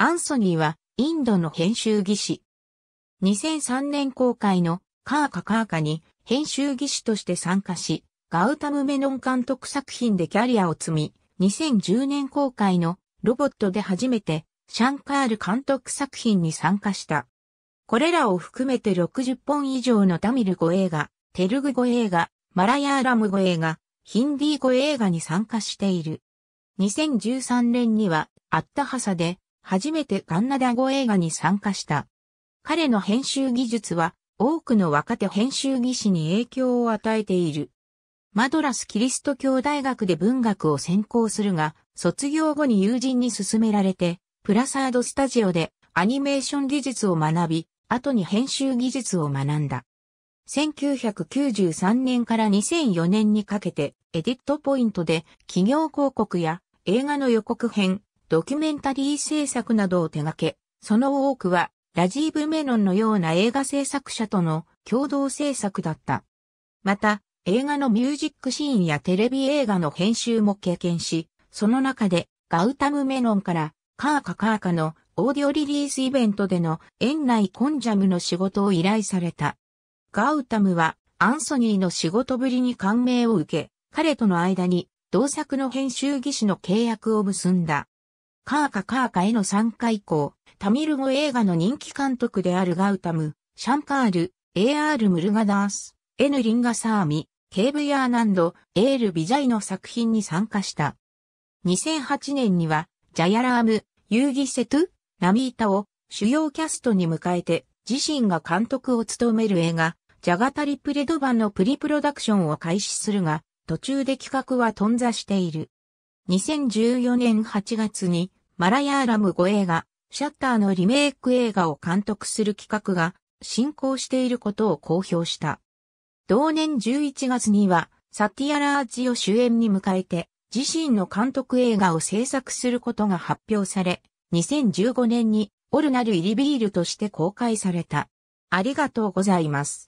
アンソニーはインドの編集技師。2003年公開のカーカカーカに編集技師として参加し、ガウタムメノン監督作品でキャリアを積み、2010年公開のロボットで初めてシャンカール監督作品に参加した。これらを含めて60本以上のタミル語映画、テルグ語映画、マラヤーラム語映画、ヒンディー語映画に参加している。2013年にはアッタハサで初めてガンナダ語映画に参加した。彼の編集技術は多くの若手編集技師に影響を与えている。マドラスキリスト教大学で文学を専攻するが、卒業後に友人に勧められて、プラサードスタジオでアニメーション技術を学び、後に編集技術を学んだ。1993年から2004年にかけて、エディットポイントで企業広告や映画の予告編、ドキュメンタリー制作などを手掛け、その多くはラジーブ・メノンのような映画制作者との共同制作だった。また、映画のミュージックシーンやテレビ映画の編集も経験し、その中でガウタム・メノンからカーカカーカのオーディオリリースイベントでの園内コンジャムの仕事を依頼された。ガウタムはアンソニーの仕事ぶりに感銘を受け、彼との間に同作の編集技師の契約を結んだ。カーカカーカへの参加以降、タミル語映画の人気監督であるガウタム、シャンカール、A.R. ムルガダース、N. リンガサーミ、KV アーナンド、エール・ビジャイの作品に参加した。2008年には、ジャヤラーム、ユーギセトゥ、ナミータを主要キャストに迎えて、自身が監督を務める映画、ジャガタリプレドバのプリプロダクションを開始するが、途中で企画は頓挫している。2014年8月に、マラヤーラム5映画、シャッターのリメイク映画を監督する企画が進行していることを公表した。同年11月には、サティアラージを主演に迎えて、自身の監督映画を制作することが発表され、2015年にオルナルイリビールとして公開された。ありがとうございます。